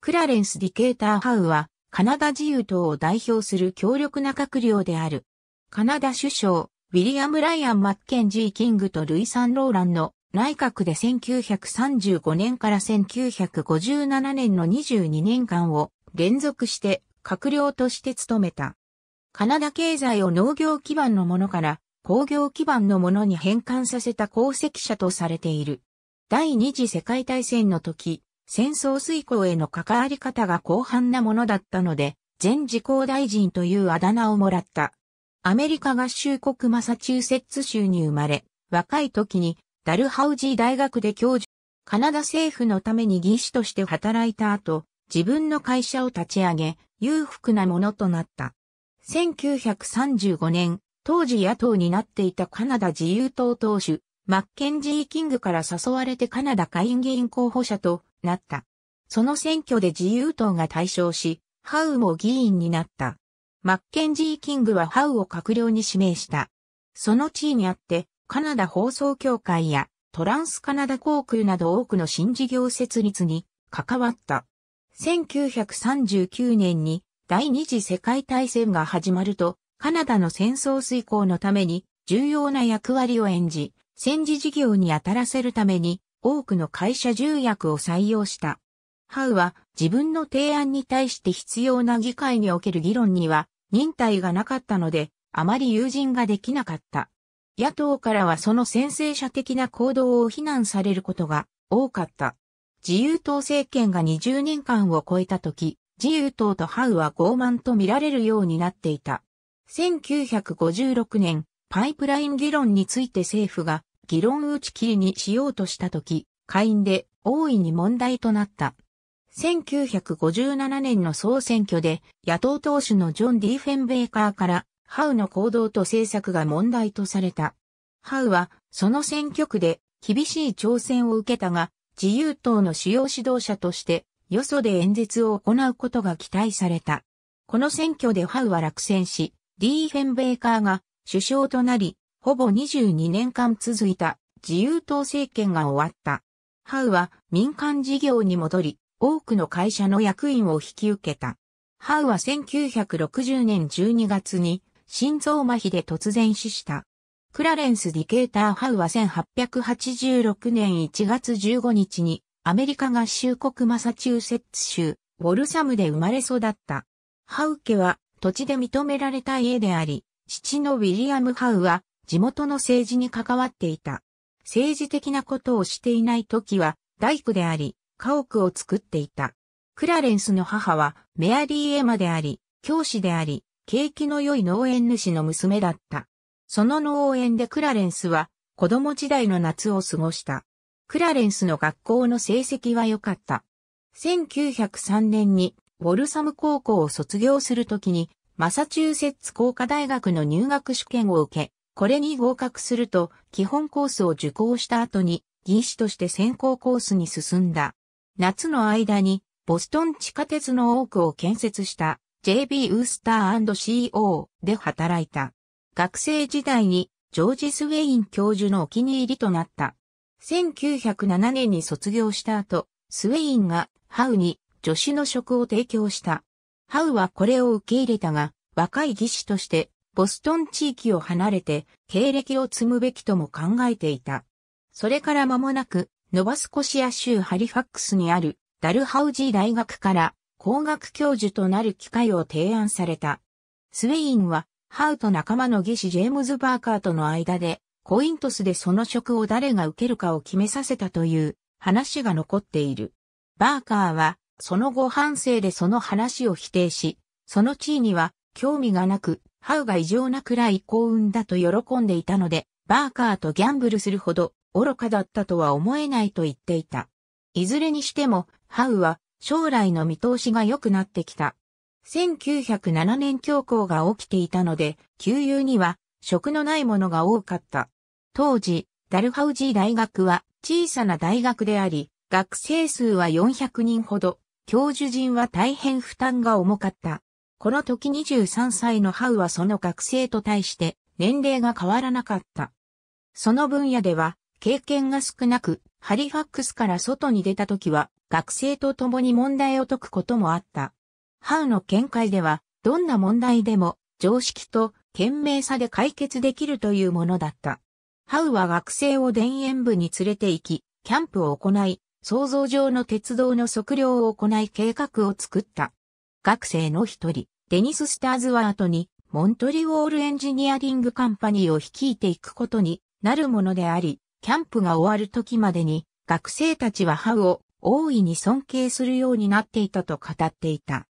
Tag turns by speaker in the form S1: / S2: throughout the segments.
S1: クラレンス・ディケーター・ハウは、カナダ自由党を代表する強力な閣僚である。カナダ首相、ウィリアム・ライアン・マッケンジー・キングとルイ・サンローランの内閣で1935年から1957年の22年間を連続して閣僚として務めた。カナダ経済を農業基盤のものから工業基盤のものに変換させた功績者とされている。第二次世界大戦の時、戦争遂行への関わり方が広範なものだったので、前事項大臣というあだ名をもらった。アメリカ合衆国マサチューセッツ州に生まれ、若い時にダルハウジー大学で教授、カナダ政府のために技師として働いた後、自分の会社を立ち上げ、裕福なものとなった。1935年、当時野党になっていたカナダ自由党党首、マッケンジー・キングから誘われてカナダ下院議員候補者となった。その選挙で自由党が大勝し、ハウも議員になった。マッケンジー・キングはハウを閣僚に指名した。その地位にあって、カナダ放送協会やトランスカナダ航空など多くの新事業設立に関わった。1939年に第二次世界大戦が始まると、カナダの戦争遂行のために重要な役割を演じ、戦時事業に当たらせるために多くの会社重役を採用した。ハウは自分の提案に対して必要な議会における議論には忍耐がなかったのであまり友人ができなかった。野党からはその先制者的な行動を非難されることが多かった。自由党政権が20年間を超えた時、自由党とハウは傲慢と見られるようになっていた。1956年、パイプライン議論について政府が議論打ち切りにしようとした時、下院で大いに問題となった。1957年の総選挙で野党党首のジョン・ディーフェンベーカーからハウの行動と政策が問題とされた。ハウはその選挙区で厳しい挑戦を受けたが自由党の主要指導者としてよそで演説を行うことが期待された。この選挙でハウは落選し、ディーフェンベーカーが首相となり、ほぼ22年間続いた自由党政権が終わった。ハウは民間事業に戻り、多くの会社の役員を引き受けた。ハウは1960年12月に心臓麻痺で突然死した。クラレンス・ディケーター・ハウは1886年1月15日にアメリカ合衆国マサチューセッツ州ウォルサムで生まれ育った。ハウ家は土地で認められた家であり、父のウィリアム・ハウは地元の政治に関わっていた。政治的なことをしていない時は大工であり、家屋を作っていた。クラレンスの母はメアリー・エマであり、教師であり、景気の良い農園主の娘だった。その農園でクラレンスは子供時代の夏を過ごした。クラレンスの学校の成績は良かった。1903年にウォルサム高校を卒業するときにマサチューセッツ工科大学の入学試験を受け、これに合格すると、基本コースを受講した後に、技師として専攻コースに進んだ。夏の間に、ボストン地下鉄の多くを建設した JB ウースター &CO で働いた。学生時代にジョージ・スウェイン教授のお気に入りとなった。1907年に卒業した後、スウェインがハウに助手の職を提供した。ハウはこれを受け入れたが、若い技師としてボストン地域を離れて経歴を積むべきとも考えていた。それから間もなく、ノバスコシア州ハリファックスにあるダルハウジー大学から工学教授となる機会を提案された。スウェインは、ハウと仲間の技師ジェームズ・バーカーとの間で、コイントスでその職を誰が受けるかを決めさせたという話が残っている。バーカーは、その後半生でその話を否定し、その地位には興味がなく、ハウが異常なくらい幸運だと喜んでいたので、バーカーとギャンブルするほど愚かだったとは思えないと言っていた。いずれにしても、ハウは将来の見通しが良くなってきた。1907年恐慌が起きていたので、給油には食のないものが多かった。当時、ダルハウジー大学は小さな大学であり、学生数は400人ほど、教授陣は大変負担が重かった。この時23歳のハウはその学生と対して年齢が変わらなかった。その分野では経験が少なく、ハリファックスから外に出た時は学生と共に問題を解くこともあった。ハウの見解では、どんな問題でも常識と賢明さで解決できるというものだった。ハウは学生を田園部に連れて行き、キャンプを行い、想像上の鉄道の測量を行い計画を作った。学生の一人、デニス・スターズは後に、モントリオールエンジニアリングカンパニーを率いていくことになるものであり、キャンプが終わる時までに、学生たちはハウを大いに尊敬するようになっていたと語っていた。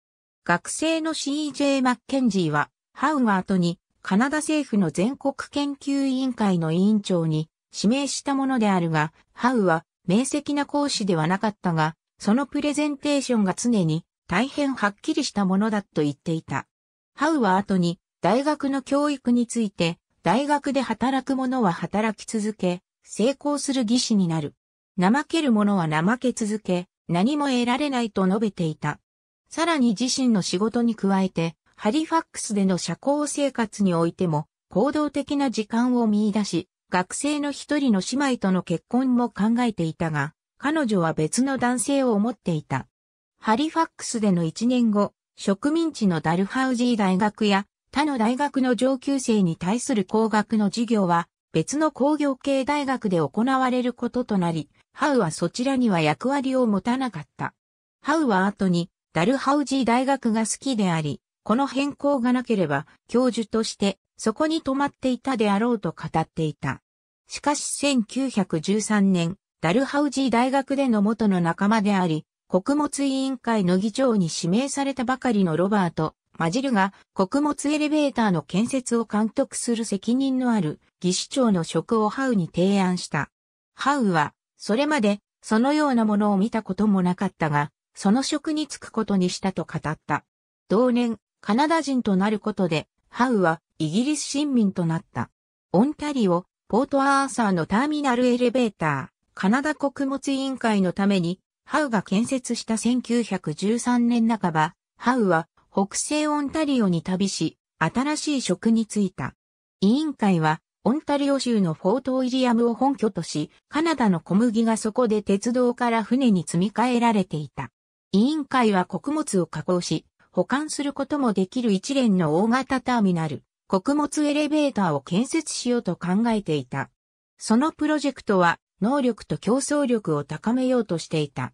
S1: 学生の CJ マッケンジーは、ハウは後にカナダ政府の全国研究委員会の委員長に指名したものであるが、ハウは明晰な講師ではなかったが、そのプレゼンテーションが常に大変はっきりしたものだと言っていた。ハウは後に大学の教育について、大学で働く者は働き続け、成功する技師になる。怠ける者は怠け続け、何も得られないと述べていた。さらに自身の仕事に加えて、ハリファックスでの社交生活においても、行動的な時間を見出し、学生の一人の姉妹との結婚も考えていたが、彼女は別の男性を思っていた。ハリファックスでの1年後、植民地のダルハウジー大学や他の大学の上級生に対する工学の授業は別の工業系大学で行われることとなり、ハウはそちらには役割を持たなかった。ハウは後にダルハウジー大学が好きであり、この変更がなければ教授としてそこに泊まっていたであろうと語っていた。しかし1913年、ダルハウジー大学での元の仲間であり、穀物委員会の議長に指名されたばかりのロバート・マジルが穀物エレベーターの建設を監督する責任のある技師長の職をハウに提案した。ハウは、それまで、そのようなものを見たこともなかったが、その職に就くことにしたと語った。同年、カナダ人となることで、ハウはイギリス新民となった。オンタリオ、ポートアーサーのターミナルエレベーター、カナダ穀物委員会のためにハウが建設した1913年半ば、ハウは北西オンタリオに旅し、新しい職に就いた。委員会は、オンタリオ州のフォートウィリアムを本拠とし、カナダの小麦がそこで鉄道から船に積み替えられていた。委員会は穀物を加工し、保管することもできる一連の大型ターミナル、穀物エレベーターを建設しようと考えていた。そのプロジェクトは、能力と競争力を高めようとしていた。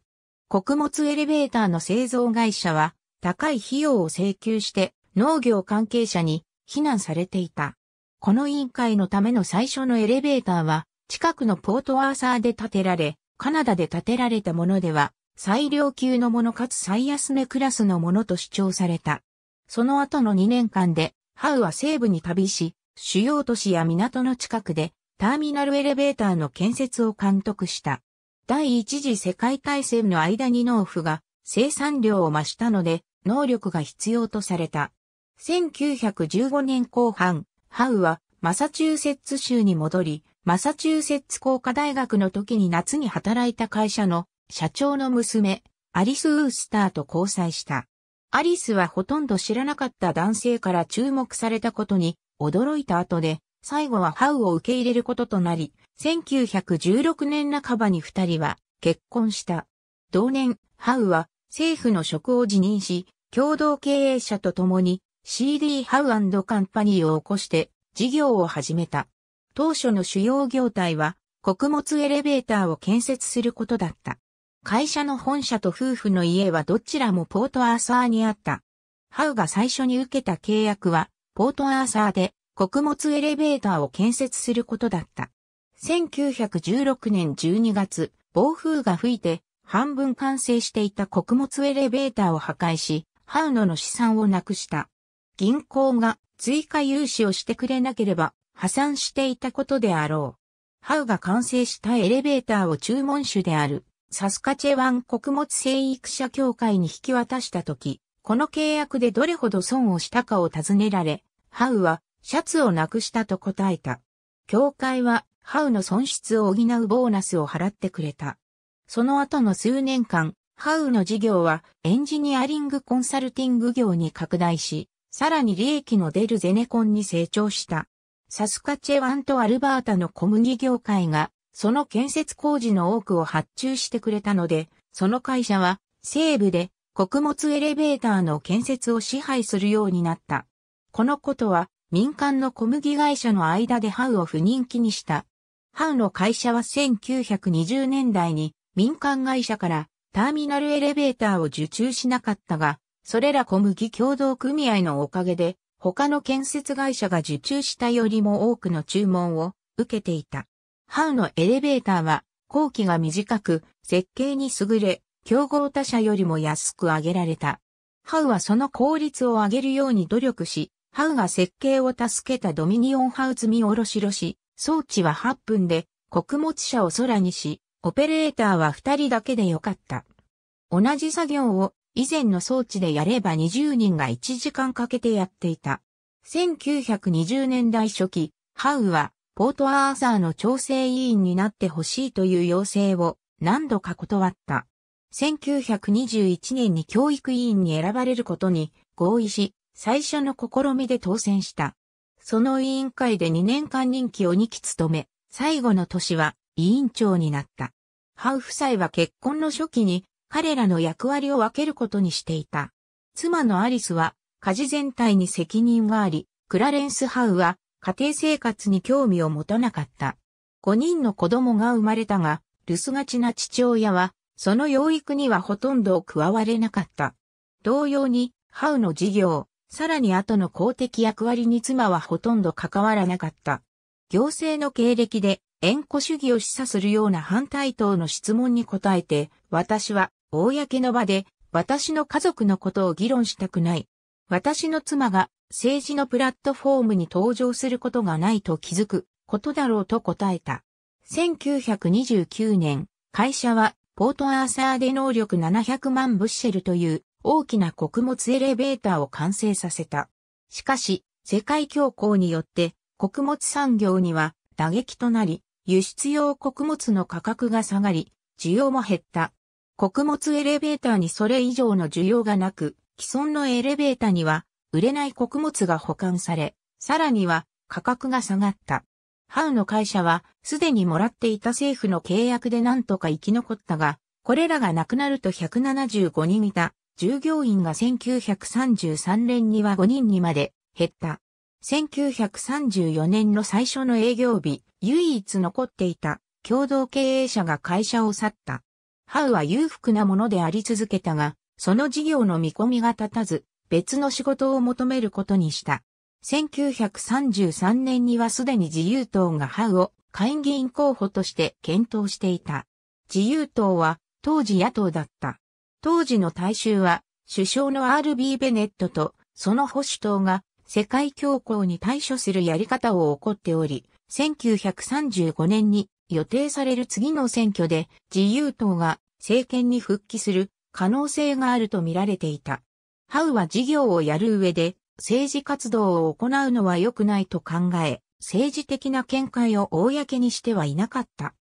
S1: 穀物エレベーターの製造会社は高い費用を請求して農業関係者に非難されていた。この委員会のための最初のエレベーターは近くのポートアーサーで建てられ、カナダで建てられたものでは最良級のものかつ最安値クラスのものと主張された。その後の2年間でハウは西部に旅し、主要都市や港の近くでターミナルエレベーターの建設を監督した。第一次世界大戦の間に農夫が生産量を増したので、能力が必要とされた。1915年後半、ハウはマサチューセッツ州に戻り、マサチューセッツ工科大学の時に夏に働いた会社の社長の娘、アリス・ウースターと交際した。アリスはほとんど知らなかった男性から注目されたことに驚いた後で、最後はハウを受け入れることとなり、1916年半ばに二人は結婚した。同年、ハウは政府の職を辞任し、共同経営者と共に CD ハウカンパニーを起こして事業を始めた。当初の主要業態は穀物エレベーターを建設することだった。会社の本社と夫婦の家はどちらもポートアーサーにあった。ハウが最初に受けた契約は、ポートアーサーで穀物エレベーターを建設することだった。1916年12月、暴風が吹いて、半分完成していた穀物エレベーターを破壊し、ハウノの資産をなくした。銀行が追加融資をしてくれなければ破産していたことであろう。ハウが完成したエレベーターを注文主であるサスカチェワン穀物生育者協会に引き渡したとき、この契約でどれほど損をしたかを尋ねられ、ハウはシャツをなくしたと答えた。協会はハウの損失を補うボーナスを払ってくれた。その後の数年間、ハウの事業はエンジニアリングコンサルティング業に拡大し、さらに利益の出るゼネコンに成長した。サスカチェワンとアルバータの小麦業界が、その建設工事の多くを発注してくれたので、その会社は西部で穀物エレベーターの建設を支配するようになった。このことは民間の小麦会社の間でハウを不人気にした。ハウの会社は1920年代に民間会社からターミナルエレベーターを受注しなかったが、それら小麦共同組合のおかげで、他の建設会社が受注したよりも多くの注文を受けていた。ハウのエレベーターは工期が短く、設計に優れ、競合他社よりも安く上げられた。ハウはその効率を上げるように努力し、ハウが設計を助けたドミニオンハウ積み下ろしろし、装置は8分で、穀物車を空にし、オペレーターは2人だけでよかった。同じ作業を以前の装置でやれば20人が1時間かけてやっていた。1920年代初期、ハウはポートアーサーの調整委員になってほしいという要請を何度か断った。1921年に教育委員に選ばれることに合意し、最初の試みで当選した。その委員会で2年間任期を2期務め、最後の年は委員長になった。ハウ夫妻は結婚の初期に彼らの役割を分けることにしていた。妻のアリスは家事全体に責任があり、クラレンス・ハウは家庭生活に興味を持たなかった。5人の子供が生まれたが、留守がちな父親は、その養育にはほとんど加われなかった。同様に、ハウの事業、さらに後の公的役割に妻はほとんど関わらなかった。行政の経歴で、縁故主義を示唆するような反対等の質問に答えて、私は、公の場で、私の家族のことを議論したくない。私の妻が、政治のプラットフォームに登場することがないと気づくことだろうと答えた。1929年、会社は、ポートアーサーで能力700万ブッシェルという大きな穀物エレベーターを完成させた。しかし、世界恐慌によって穀物産業には打撃となり、輸出用穀物の価格が下がり、需要も減った。穀物エレベーターにそれ以上の需要がなく、既存のエレベーターには売れない穀物が保管され、さらには価格が下がった。ハウの会社はすでにもらっていた政府の契約で何とか生き残ったが、これらがなくなると175人いた従業員が1933年には5人にまで減った。1934年の最初の営業日、唯一残っていた共同経営者が会社を去った。ハウは裕福なものであり続けたが、その事業の見込みが立たず、別の仕事を求めることにした。1933年にはすでに自由党がハウを会議員候補として検討していた。自由党は当時野党だった。当時の大衆は、首相の RB ベネットと、その保守党が、世界恐慌に対処するやり方を起こっており、1935年に予定される次の選挙で自由党が政権に復帰する可能性があると見られていた。ハウは事業をやる上で政治活動を行うのは良くないと考え、政治的な見解を公にしてはいなかった。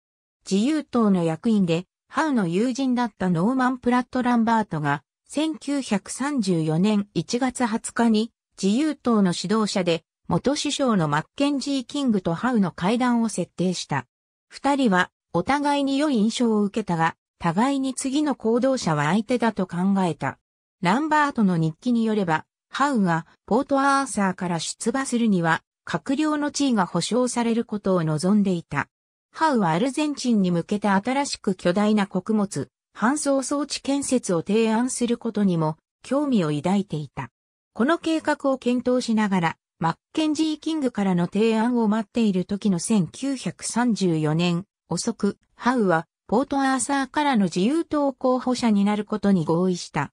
S1: 自由党の役員でハウの友人だったノーマン・プラット・ランバートが、1934年1月20日に自由党の指導者で元首相のマッケンジー・キングとハウの会談を設定した。二人はお互いに良い印象を受けたが、互いに次の行動者は相手だと考えた。ランバートの日記によれば、ハウがポートアーサーから出馬するには、閣僚の地位が保障されることを望んでいた。ハウはアルゼンチンに向けて新しく巨大な穀物、搬送装置建設を提案することにも興味を抱いていた。この計画を検討しながら、マッケンジー・キングからの提案を待っている時の1934年遅く、ハウはポートアーサーからの自由党候補者になることに合意した。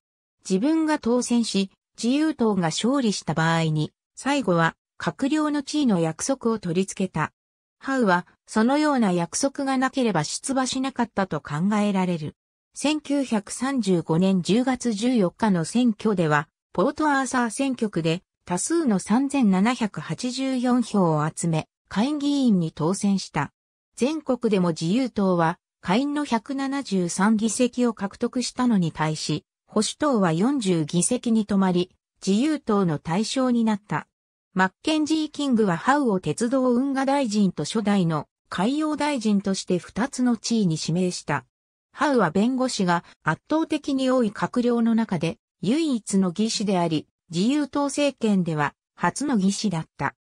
S1: 自分が当選し、自由党が勝利した場合に、最後は閣僚の地位の約束を取り付けた。ハウは、そのような約束がなければ出馬しなかったと考えられる。1935年10月14日の選挙では、ポートアーサー選挙区で多数の3784票を集め、下院議員に当選した。全国でも自由党は、下院の173議席を獲得したのに対し、保守党は40議席に止まり、自由党の対象になった。マッケンジー・キングはハウを鉄道運河大臣と初代の海洋大臣として2つの地位に指名した。ハウは弁護士が圧倒的に多い閣僚の中で唯一の技師であり、自由党政権では初の技師だった。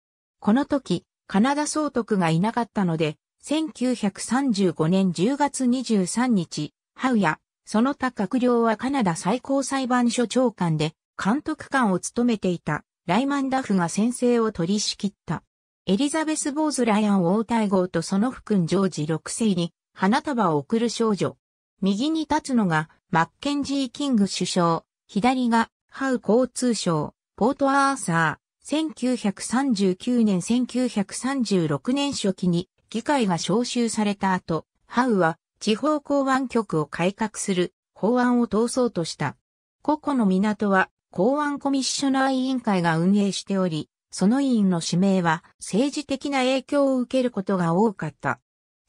S1: この時、カナダ総督がいなかったので、1935年10月23日、ハウやその他閣僚はカナダ最高裁判所長官で監督官を務めていたライマンダフが先制を取り仕切った。エリザベス・ボーズ・ライアン・王太后とその福君ジョージ6世に花束を贈る少女。右に立つのがマッケンジー・キング首相、左がハウ交通省、ポート・アーサー、1939年1936年初期に議会が招集された後、ハウは地方公安局を改革する法案を通そうとした。個々の港は公安コミッショナー委員会が運営しており、その委員の指名は政治的な影響を受けることが多かった。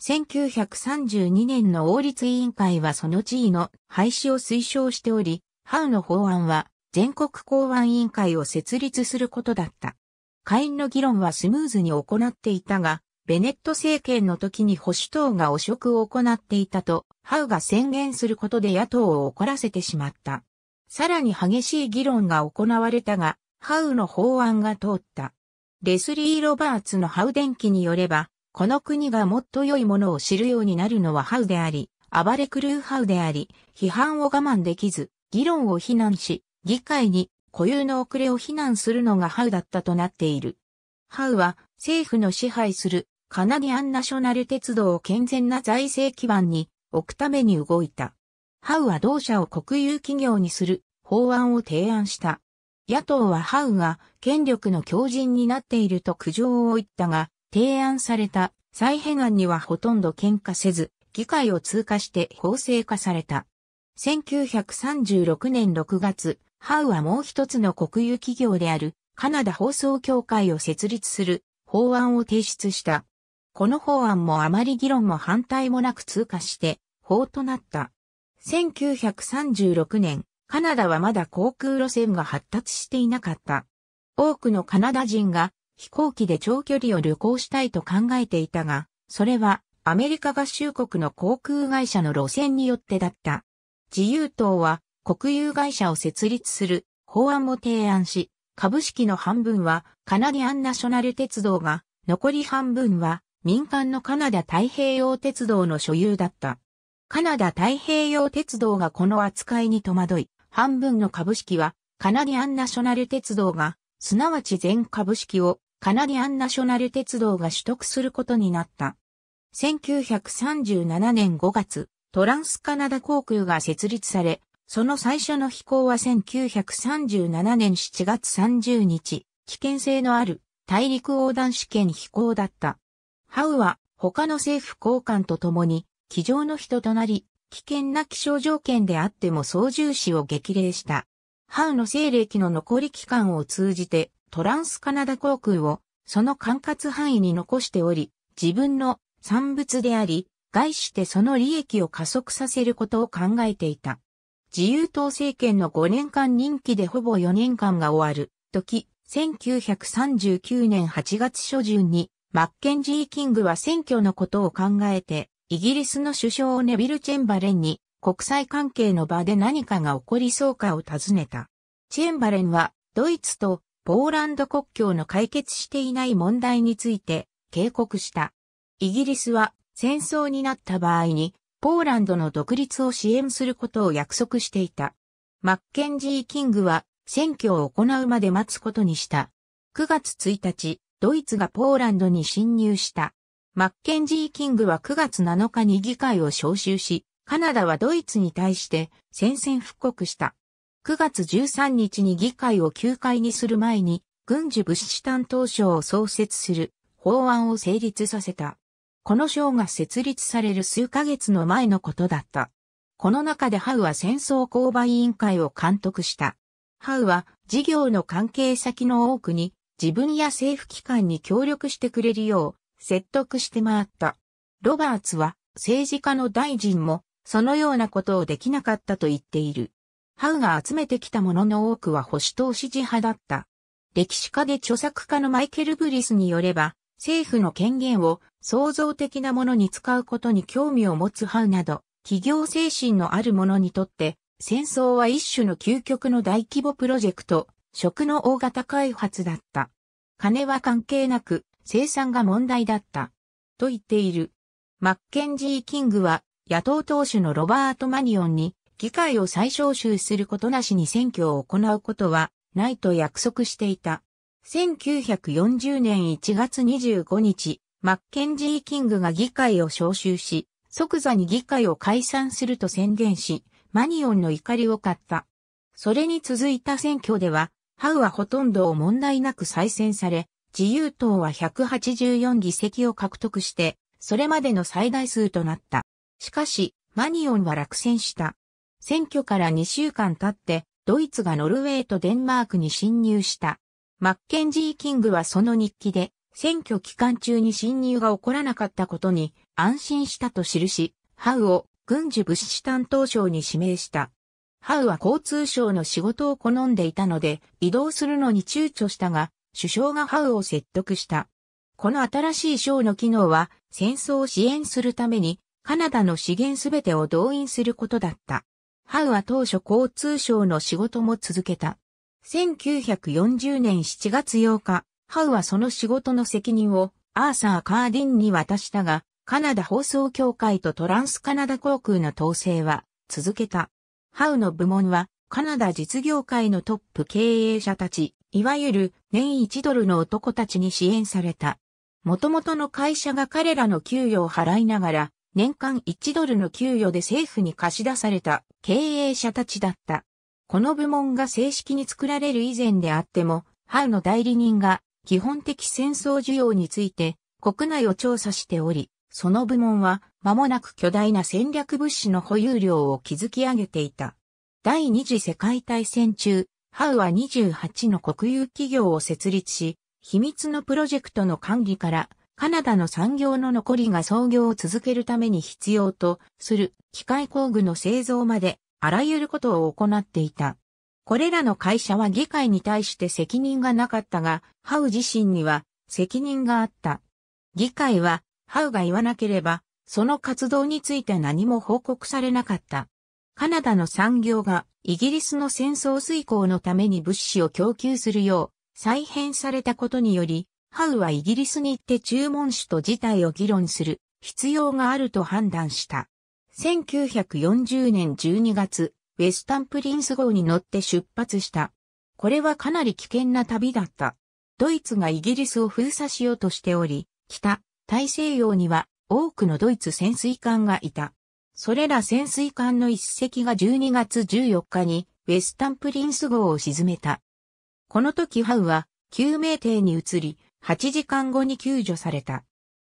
S1: 1932年の王立委員会はその地位の廃止を推奨しており、ハウの法案は全国公安委員会を設立することだった。会員の議論はスムーズに行っていたが、ベネット政権の時に保守党が汚職を行っていたと、ハウが宣言することで野党を怒らせてしまった。さらに激しい議論が行われたが、ハウの法案が通った。レスリー・ロバーツのハウ電気によれば、この国がもっと良いものを知るようになるのはハウであり、暴れ狂うハウであり、批判を我慢できず、議論を非難し、議会に固有の遅れを非難するのがハウだったとなっている。ハウは政府の支配するカナディアンナショナル鉄道を健全な財政基盤に置くために動いた。ハウは同社を国有企業にする法案を提案した。野党はハウが権力の強靭になっていると苦情を言ったが、提案された再編案にはほとんど喧嘩せず、議会を通過して法制化された。1936年6月、ハウはもう一つの国有企業であるカナダ放送協会を設立する法案を提出した。この法案もあまり議論も反対もなく通過して法となった。1936年、カナダはまだ航空路線が発達していなかった。多くのカナダ人が飛行機で長距離を旅行したいと考えていたが、それはアメリカ合衆国の航空会社の路線によってだった。自由党は国有会社を設立する法案も提案し、株式の半分はカナディアンナショナル鉄道が、残り半分は民間のカナダ太平洋鉄道の所有だった。カナダ太平洋鉄道がこの扱いに戸惑い、半分の株式はカナディアンナショナル鉄道が、すなわち全株式をカナディアンナショナル鉄道が取得することになった。1937年5月、トランスカナダ航空が設立され、その最初の飛行は1937年7月30日、危険性のある大陸横断試験飛行だった。ハウは他の政府高官と共に机上の人となり、危険な気象条件であっても操縦士を激励した。ハウの霊機の残り期間を通じて、トランスカナダ航空を、その管轄範囲に残しており、自分の産物であり、外してその利益を加速させることを考えていた。自由党政権の5年間任期でほぼ4年間が終わる時、1939年8月初旬に、マッケンジー・キングは選挙のことを考えて、イギリスの首相ネビル・チェンバレンに国際関係の場で何かが起こりそうかを尋ねた。チェンバレンはドイツとポーランド国境の解決していない問題について警告した。イギリスは戦争になった場合にポーランドの独立を支援することを約束していた。マッケンジー・キングは選挙を行うまで待つことにした。9月1日、ドイツがポーランドに侵入した。マッケンジー・キングは9月7日に議会を招集し、カナダはドイツに対して宣戦布告した。9月13日に議会を休会にする前に、軍需物資担当省を創設する法案を成立させた。この省が設立される数ヶ月の前のことだった。この中でハウは戦争購買委員会を監督した。ハウは事業の関係先の多くに自分や政府機関に協力してくれるよう説得して回った。ロバーツは政治家の大臣もそのようなことをできなかったと言っている。ハウが集めてきたものの多くは保守党支持派だった。歴史家で著作家のマイケル・ブリスによれば、政府の権限を創造的なものに使うことに興味を持つハウなど、企業精神のある者にとって、戦争は一種の究極の大規模プロジェクト、食の大型開発だった。金は関係なく、生産が問題だった。と言っている。マッケンジー・キングは野党党首のロバート・マニオンに議会を再招集することなしに選挙を行うことはないと約束していた。1940年1月25日、マッケンジー・キングが議会を招集し、即座に議会を解散すると宣言し、マニオンの怒りを買った。それに続いた選挙では、ハウはほとんどを問題なく再選され、自由党は184議席を獲得して、それまでの最大数となった。しかし、マニオンは落選した。選挙から2週間経って、ドイツがノルウェーとデンマークに侵入した。マッケンジー・キングはその日記で、選挙期間中に侵入が起こらなかったことに安心したと記し、ハウを軍需物資担当省に指名した。ハウは交通省の仕事を好んでいたので、移動するのに躊躇したが、首相がハウを説得した。この新しい省の機能は戦争を支援するためにカナダの資源すべてを動員することだった。ハウは当初交通省の仕事も続けた。1940年7月8日、ハウはその仕事の責任をアーサー・カーディンに渡したが、カナダ放送協会とトランスカナダ航空の統制は続けた。ハウの部門はカナダ実業界のトップ経営者たち、いわゆる年1ドルの男たちに支援された。元々の会社が彼らの給与を払いながら、年間1ドルの給与で政府に貸し出された経営者たちだった。この部門が正式に作られる以前であっても、ハウの代理人が基本的戦争需要について国内を調査しており、その部門は間もなく巨大な戦略物資の保有量を築き上げていた。第二次世界大戦中、ハウは28の国有企業を設立し、秘密のプロジェクトの管理から、カナダの産業の残りが創業を続けるために必要とする機械工具の製造まで、あらゆることを行っていた。これらの会社は議会に対して責任がなかったが、ハウ自身には責任があった。議会は、ハウが言わなければ、その活動について何も報告されなかった。カナダの産業がイギリスの戦争遂行のために物資を供給するよう再編されたことにより、ハウはイギリスに行って注文種と事態を議論する必要があると判断した。1940年12月、ウェスタンプリンス号に乗って出発した。これはかなり危険な旅だった。ドイツがイギリスを封鎖しようとしており、北、大西洋には多くのドイツ潜水艦がいた。それら潜水艦の一隻が12月14日にウェスタンプリンス号を沈めた。この時ハウは救命艇に移り、8時間後に救助された。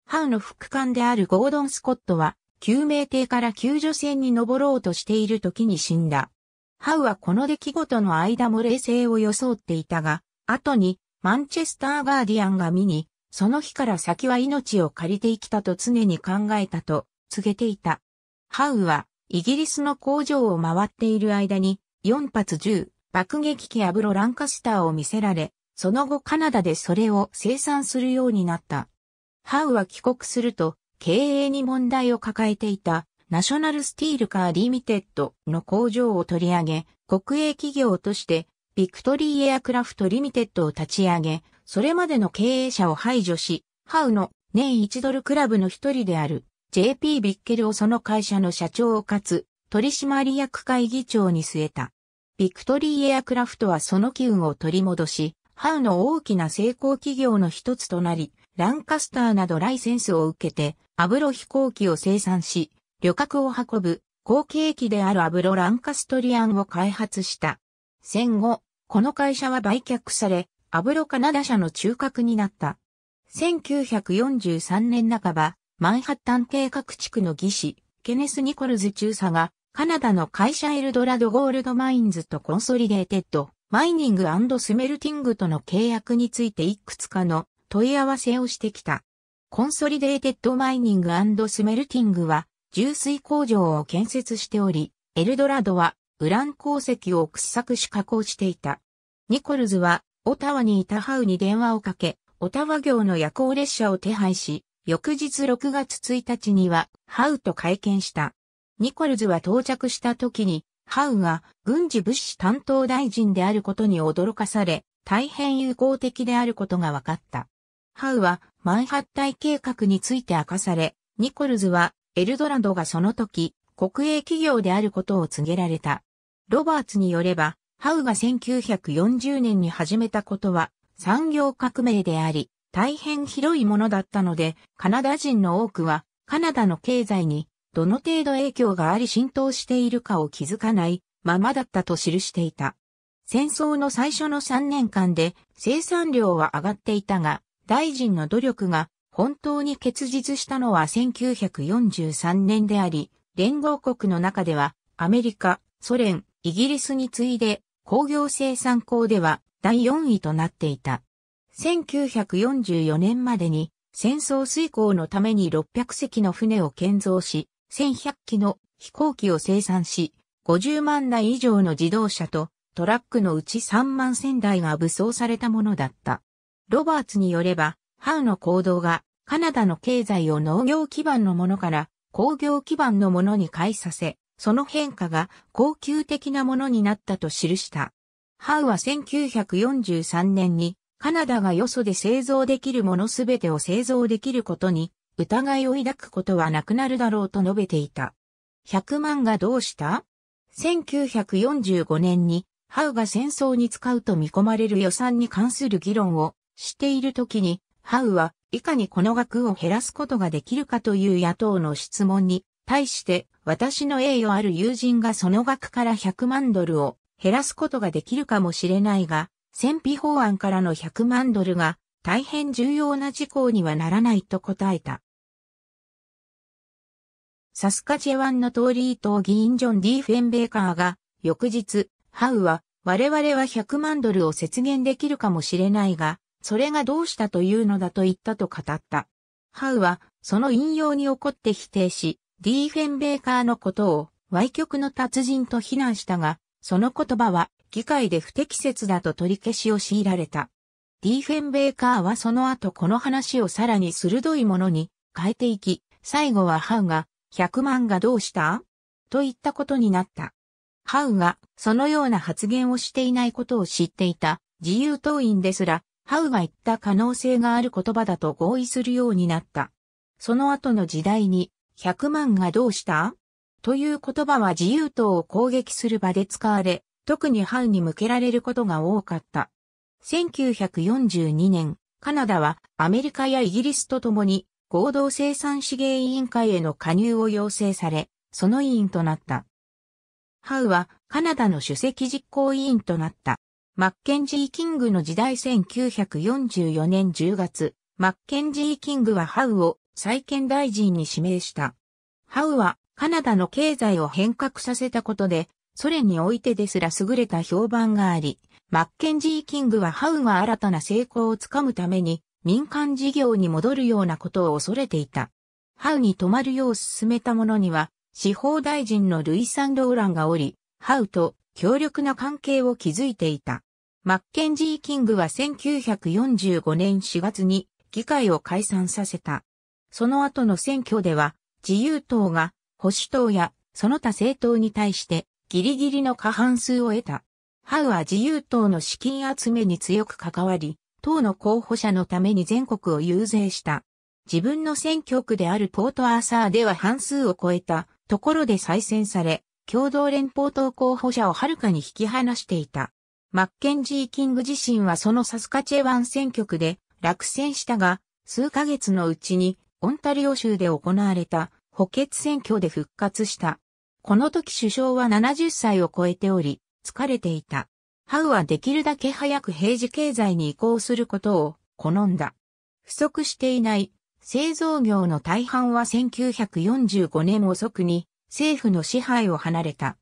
S1: ハウの副艦であるゴードン・スコットは救命艇から救助船に登ろうとしている時に死んだ。ハウはこの出来事の間も冷静を装っていたが、後にマンチェスター・ガーディアンが見に、その日から先は命を借りていきたと常に考えたと告げていた。ハウは、イギリスの工場を回っている間に、4発銃、爆撃機アブロ・ランカスターを見せられ、その後カナダでそれを生産するようになった。ハウは帰国すると、経営に問題を抱えていた、ナショナルスティールカーリミテッドの工場を取り上げ、国営企業として、ビクトリーエアクラフトリミテッドを立ち上げ、それまでの経営者を排除し、ハウの年1ドルクラブの一人である JP ビッケルをその会社の社長をかつ、取締役会議長に据えた。ビクトリーエアクラフトはその機運を取り戻し、ハウの大きな成功企業の一つとなり、ランカスターなどライセンスを受けて、アブロ飛行機を生産し、旅客を運ぶ、後継機であるアブロランカストリアンを開発した。戦後、この会社は売却され、アブロカナダ社の中核になった。1943年半ば、マンハッタン計画地区の技師、ケネス・ニコルズ中佐が、カナダの会社エルドラドゴールドマインズとコンソリデーテッド、マイニングスメルティングとの契約についていくつかの問い合わせをしてきた。コンソリデーテッドマイニングスメルティングは、重水工場を建設しており、エルドラドは、ウラン鉱石を掘削し加工していた。ニコルズは、オタワにいたハウに電話をかけ、オタワ行の夜行列車を手配し、翌日6月1日には、ハウと会見した。ニコルズは到着した時に、ハウが軍事物資担当大臣であることに驚かされ、大変友好的であることが分かった。ハウはマンハッタイ計画について明かされ、ニコルズはエルドラドがその時、国営企業であることを告げられた。ロバーツによれば、ハウが1940年に始めたことは産業革命であり、大変広いものだったので、カナダ人の多くは、カナダの経済に、どの程度影響があり浸透しているかを気づかないままだったと記していた。戦争の最初の3年間で生産量は上がっていたが、大臣の努力が本当に結実したのは1943年であり、連合国の中ではアメリカ、ソ連、イギリスに次いで工業生産校では第4位となっていた。1944年までに戦争遂行のために600隻の船を建造し、1100機の飛行機を生産し、50万台以上の自動車とトラックのうち3万1台が武装されたものだった。ロバーツによれば、ハウの行動がカナダの経済を農業基盤のものから工業基盤のものに変えさせ、その変化が高級的なものになったと記した。ハウは1943年にカナダがよそで製造できるものすべてを製造できることに疑いを抱くことはなくなるだろうと述べていた。100万がどうした ?1945 年にハウが戦争に使うと見込まれる予算に関する議論をしているときに、ハウはいかにこの額を減らすことができるかという野党の質問に対して私の栄誉ある友人がその額から100万ドルを減らすことができるかもしれないが、戦費法案からの100万ドルが大変重要な事項にはならないと答えた。サスカチェワンの通り党議員ジョン・ディー・フェンベーカーが、翌日、ハウは、我々は100万ドルを節減できるかもしれないが、それがどうしたというのだと言ったと語った。ハウは、その引用に怒って否定し、ディー・フェンベーカーのことを、歪曲の達人と非難したが、その言葉は、議会で不適切だと取り消しを強いられた。ディーフェンベーカーはその後この話をさらに鋭いものに変えていき、最後はハウが、100万がどうしたといったことになった。ハウがそのような発言をしていないことを知っていた自由党員ですら、ハウが言った可能性がある言葉だと合意するようになった。その後の時代に、100万がどうしたという言葉は自由党を攻撃する場で使われ、特に藩に向けられることが多かった。1942年、カナダはアメリカやイギリスと共に合同生産資源委員会への加入を要請され、その委員となった。ハウはカナダの主席実行委員となった。マッケンジー・キングの時代1944年10月、マッケンジー・キングはハウを再建大臣に指名した。ハウはカナダの経済を変革させたことでソ連においてですら優れた評判があり、マッケンジー・キングはハウが新たな成功をつかむために民間事業に戻るようなことを恐れていた。ハウに泊まるよう勧めた者には、司法大臣のルイ・サンローランがおり、ハウと強力な関係を築いていた。マッケンジー・キングは1945年4月に議会を解散させた。その後の選挙では自由党が保守党やその他政党に対してギリギリの過半数を得た。ハウは自由党の資金集めに強く関わり、党の候補者のために全国を遊説した。自分の選挙区であるポートアーサーでは半数を超えたところで再選され、共同連邦党候補者をはるかに引き離していた。マッケンジー・キング自身はそのサスカチェワン選挙区で落選したが、数ヶ月のうちにオンタリオ州で行われた補欠選挙で復活した。この時首相は70歳を超えており、疲れていた。ハウはできるだけ早く平時経済に移行することを好んだ。不足していない製造業の大半は1945年遅くに政府の支配を離れた。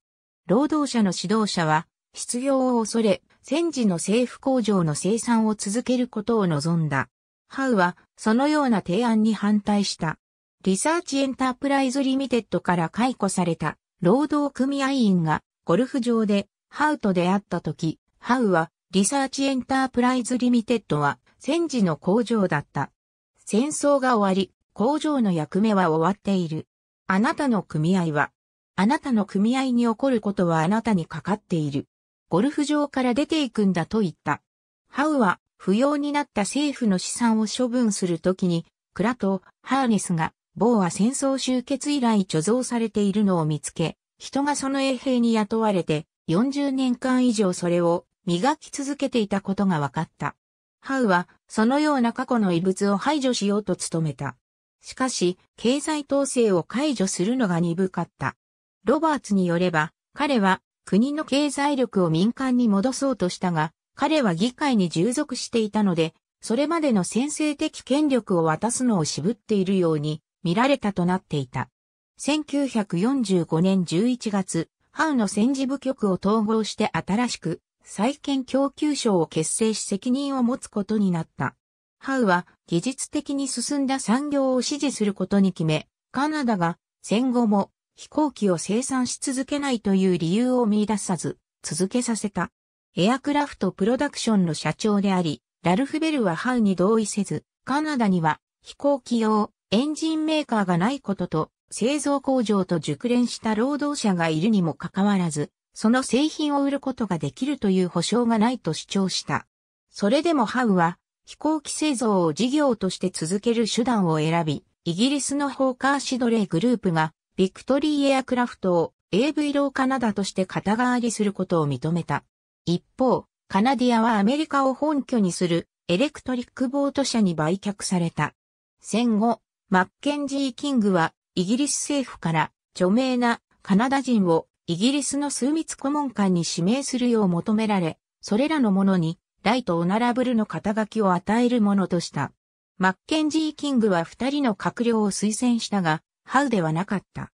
S1: 労働者の指導者は失業を恐れ戦時の政府工場の生産を続けることを望んだ。ハウはそのような提案に反対した。リサーチエンタープライズリミテッドから解雇された。労働組合員がゴルフ場でハウと出会った時、ハウはリサーチエンタープライズリミテッドは戦時の工場だった。戦争が終わり、工場の役目は終わっている。あなたの組合は、あなたの組合に起こることはあなたにかかっている。ゴルフ場から出ていくんだと言った。ハウは不要になった政府の資産を処分するときに、蔵とハーネスが某は戦争終結以来貯蔵されているのを見つけ、人がその衛兵に雇われて、40年間以上それを磨き続けていたことが分かった。ハウは、そのような過去の遺物を排除しようと努めた。しかし、経済統制を解除するのが鈍かった。ロバーツによれば、彼は国の経済力を民間に戻そうとしたが、彼は議会に従属していたので、それまでの先制的権力を渡すのを渋っているように見られたとなっていた。1945年11月、ハウの戦時部局を統合して新しく、再建供給省を結成し責任を持つことになった。ハウは技術的に進んだ産業を支持することに決め、カナダが戦後も飛行機を生産し続けないという理由を見出さず、続けさせた。エアクラフトプロダクションの社長であり、ラルフベルはハウに同意せず、カナダには飛行機用エンジンメーカーがないことと、製造工場と熟練した労働者がいるにもかかわらず、その製品を売ることができるという保証がないと主張した。それでもハウは、飛行機製造を事業として続ける手段を選び、イギリスのホーカーシドレーグループが、ビクトリーエアクラフトを AV ローカナダとして肩代わりすることを認めた。一方、カナディアはアメリカを本拠にするエレクトリックボート社に売却された。戦後、マッケンジー・キングは、イギリス政府から著名なカナダ人をイギリスの枢密顧問官に指名するよう求められ、それらの者に、ライト・オナラブルの肩書きを与えるものとした。マッケンジー・キングは二人の閣僚を推薦したが、ハウではなかった。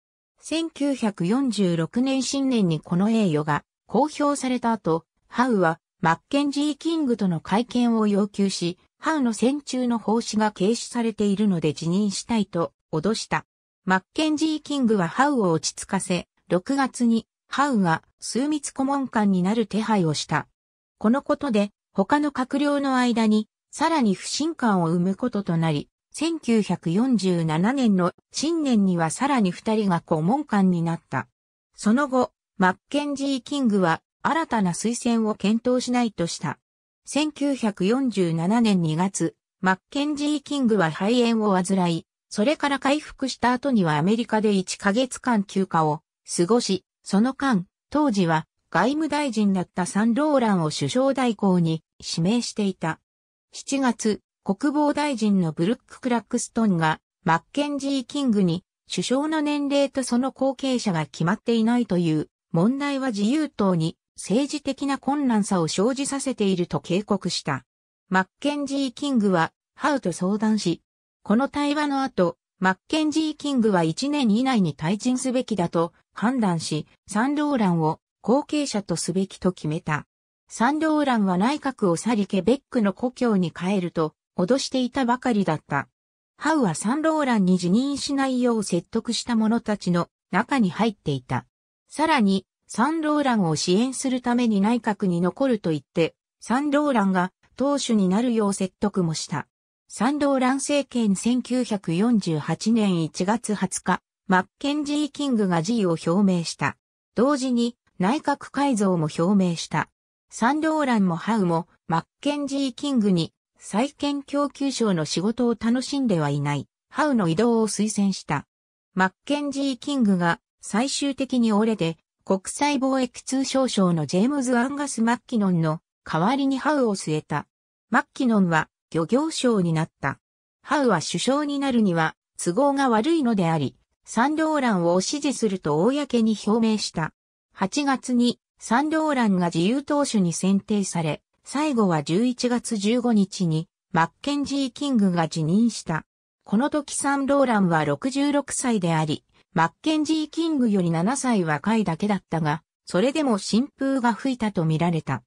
S1: 1946年新年にこの栄誉が公表された後、ハウはマッケンジー・キングとの会見を要求し、ハウの戦中の奉仕が軽視されているので辞任したいと脅した。マッケンジー・キングはハウを落ち着かせ、6月にハウが数密顧問官になる手配をした。このことで他の閣僚の間にさらに不信感を生むこととなり、1947年の新年にはさらに二人が顧問官になった。その後、マッケンジー・キングは新たな推薦を検討しないとした。1947年2月、マッケンジー・キングは肺炎を患い、それから回復した後にはアメリカで1ヶ月間休暇を過ごし、その間、当時は外務大臣だったサンローランを首相代行に指名していた。7月、国防大臣のブルック・クラックストンがマッケンジー・キングに首相の年齢とその後継者が決まっていないという問題は自由党に政治的な困難さを生じさせていると警告した。マッケンジー・キングは、ハウと相談し、この対話の後、マッケンジー・キングは1年以内に退陣すべきだと判断し、サンローランを後継者とすべきと決めた。サンローランは内閣を去りケベックの故郷に帰ると脅していたばかりだった。ハウはサンローランに辞任しないよう説得した者たちの中に入っていた。さらに、サンローランを支援するために内閣に残ると言って、サンローランが党首になるよう説得もした。サンローラン政権1948年1月20日、マッケンジー・キングが辞意を表明した。同時に内閣改造も表明した。サンローランもハウもマッケンジー・キングに再建供給省の仕事を楽しんではいない、ハウの移動を推薦した。マッケンジー・キングが最終的に折れて国際貿易通商省のジェームズ・アンガス・マッキノンの代わりにハウを据えた。マッキノンは漁業省になった。ハウは首相になるには都合が悪いのであり、サンローランを支持すると公に表明した。8月にサンローランが自由党首に選定され、最後は11月15日にマッケンジー・キングが辞任した。この時サンローランは66歳であり、マッケンジー・キングより7歳若いだけだったが、それでも新風が吹いたと見られた。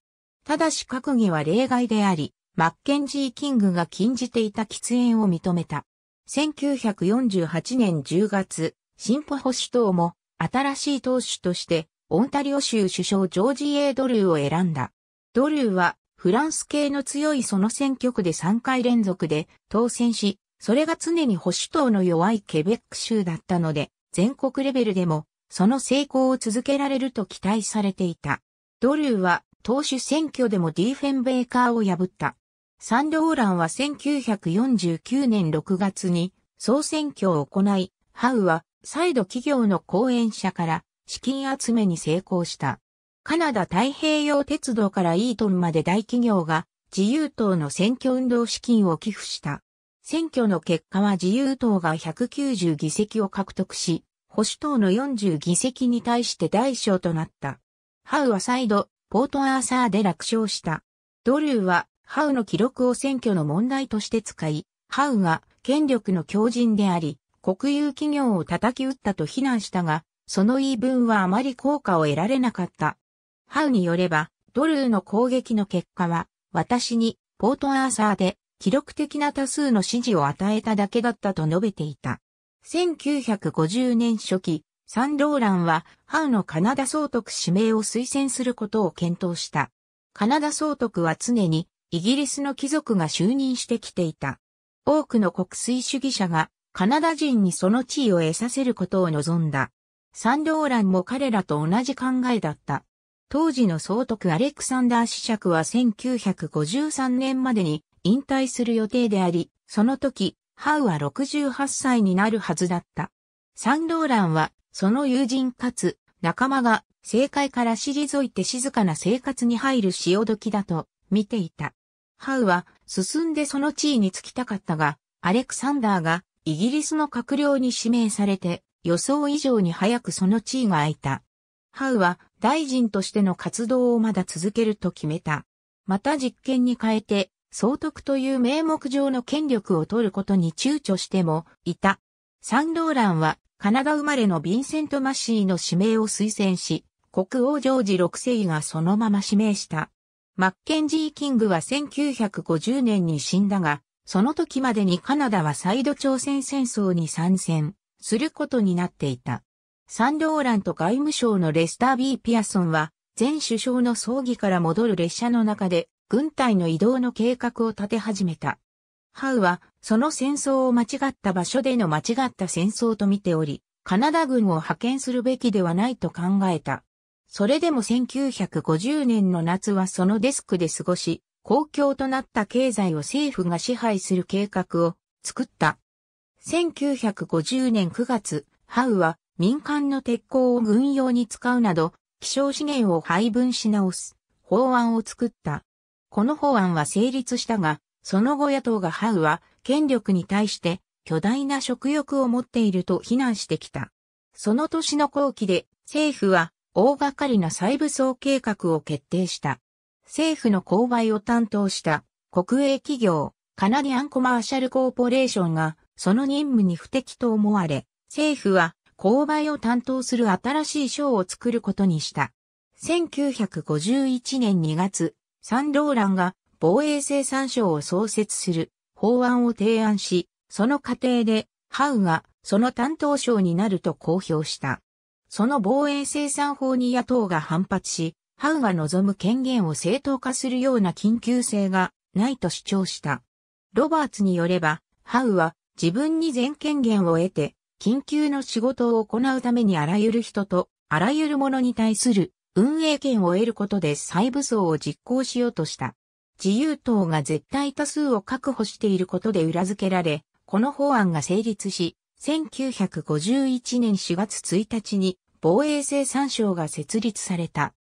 S1: ただし閣議は例外であり、マッケンジー・キングが禁じていた喫煙を認めた。1948年10月、進歩保守党も新しい党首としてオンタリオ州首相ジョージ・エイドルーを選んだ。ドルーはフランス系の強いその選挙区で3回連続で当選し、それが常に保守党の弱いケベック州だったので、全国レベルでも、その成功を続けられると期待されていた。ドルーは党首選挙でもディーフェンベーカーを破った。サンドオーランは1949年6月に総選挙を行い、ハウは再度企業の後援者から資金集めに成功した。カナダ太平洋鉄道からイートンまで大企業が自由党の選挙運動資金を寄付した。選挙の結果は自由党が190議席を獲得し、保守党の40議席に対して大小となった。ハウは再度、ポートアーサーで落勝した。ドルーは、ハウの記録を選挙の問題として使い、ハウが権力の強靭であり、国有企業を叩き打ったと非難したが、その言い分はあまり効果を得られなかった。ハウによれば、ドルーの攻撃の結果は、私に、ポートアーサーで記録的な多数の支持を与えただけだったと述べていた。1950年初期、サンローランは、ハウのカナダ総督指名を推薦することを検討した。カナダ総督は常に、イギリスの貴族が就任してきていた。多くの国粋主義者が、カナダ人にその地位を得させることを望んだ。サンローランも彼らと同じ考えだった。当時の総督アレクサンダーャクは1953年までに引退する予定であり、その時、ハウは68歳になるはずだった。サンローランは、その友人かつ仲間が政界から退いて静かな生活に入る潮時だと見ていた。ハウは進んでその地位に就きたかったが、アレクサンダーがイギリスの閣僚に指名されて予想以上に早くその地位が空いた。ハウは大臣としての活動をまだ続けると決めた。また実験に変えて総督という名目上の権力を取ることに躊躇してもいた。サンローランはカナダ生まれのヴィンセント・マシーの指名を推薦し、国王ジョージ6世がそのまま指名した。マッケンジー・キングは1950年に死んだが、その時までにカナダは再度朝鮮戦争に参戦することになっていた。サンローランと外務省のレスター・ビー・ピアソンは、前首相の葬儀から戻る列車の中で軍隊の移動の計画を立て始めた。ハウは、その戦争を間違った場所での間違った戦争と見ており、カナダ軍を派遣するべきではないと考えた。それでも1950年の夏はそのデスクで過ごし、公共となった経済を政府が支配する計画を作った。1950年9月、ハウは民間の鉄鋼を軍用に使うなど、希少資源を配分し直す法案を作った。この法案は成立したが、その後野党がハウは権力に対して巨大な食欲を持っていると非難してきた。その年の後期で政府は大掛かりな再武装計画を決定した。政府の購買を担当した国営企業カナディアンコマーシャルコーポレーションがその任務に不適と思われ、政府は購買を担当する新しい省を作ることにした。1951年2月、サンローランが防衛生産省を創設する法案を提案し、その過程でハウがその担当省になると公表した。その防衛生産法に野党が反発し、ハウが望む権限を正当化するような緊急性がないと主張した。ロバーツによれば、ハウは自分に全権限を得て、緊急の仕事を行うためにあらゆる人と、あらゆるものに対する運営権を得ることで再武装を実行しようとした。自由党が絶対多数を確保していることで裏付けられ、この法案が成立し、1951年4月1日に防衛生産省が設立された。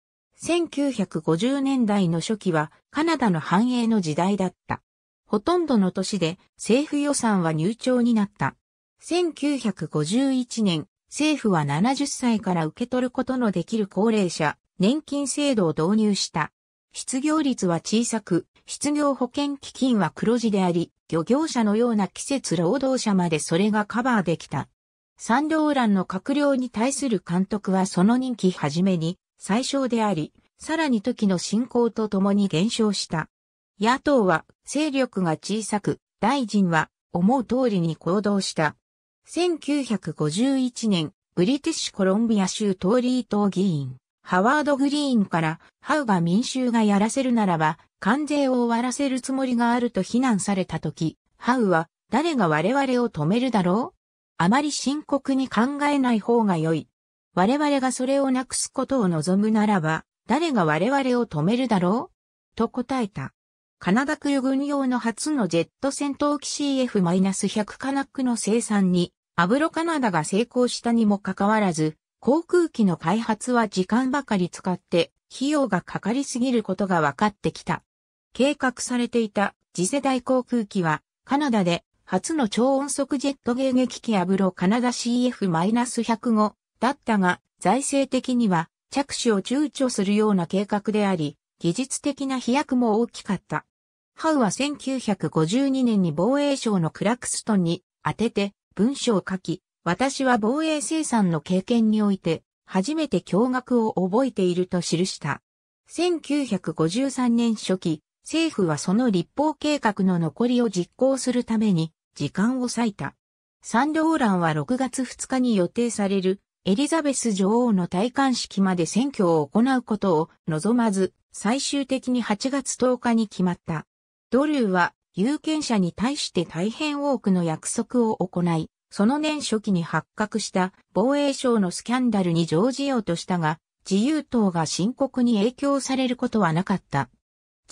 S1: 1950年代の初期はカナダの繁栄の時代だった。ほとんどの年で政府予算は入庁になった。1951年、政府は70歳から受け取ることのできる高齢者、年金制度を導入した。失業率は小さく、失業保険基金は黒字であり、漁業者のような季節労働者までそれがカバーできた。産業欄の閣僚に対する監督はその任期初めに最小であり、さらに時の進行とともに減少した。野党は勢力が小さく、大臣は思う通りに行動した。1951年、ブリティッシュコロンビア州トーリー党議員。ハワード・グリーンから、ハウが民衆がやらせるならば、関税を終わらせるつもりがあると非難されたとき、ハウは、誰が我々を止めるだろうあまり深刻に考えない方が良い。我々がそれをなくすことを望むならば、誰が我々を止めるだろうと答えた。カナダ空軍用の初のジェット戦闘機 CF-100 カナックの生産に、アブロカナダが成功したにもかかわらず、航空機の開発は時間ばかり使って費用がかかりすぎることが分かってきた。計画されていた次世代航空機はカナダで初の超音速ジェット迎撃機アブロカナダ CF-105 だったが財政的には着手を躊躇するような計画であり技術的な飛躍も大きかった。ハウは1952年に防衛省のクラクストンに当てて文章を書き、私は防衛生産の経験において、初めて驚愕を覚えていると記した。1953年初期、政府はその立法計画の残りを実行するために、時間を割いた。サンローランは6月2日に予定される、エリザベス女王の戴冠式まで選挙を行うことを望まず、最終的に8月10日に決まった。ドルーは有権者に対して大変多くの約束を行い、その年初期に発覚した防衛省のスキャンダルに乗じようとしたが、自由党が深刻に影響されることはなかった。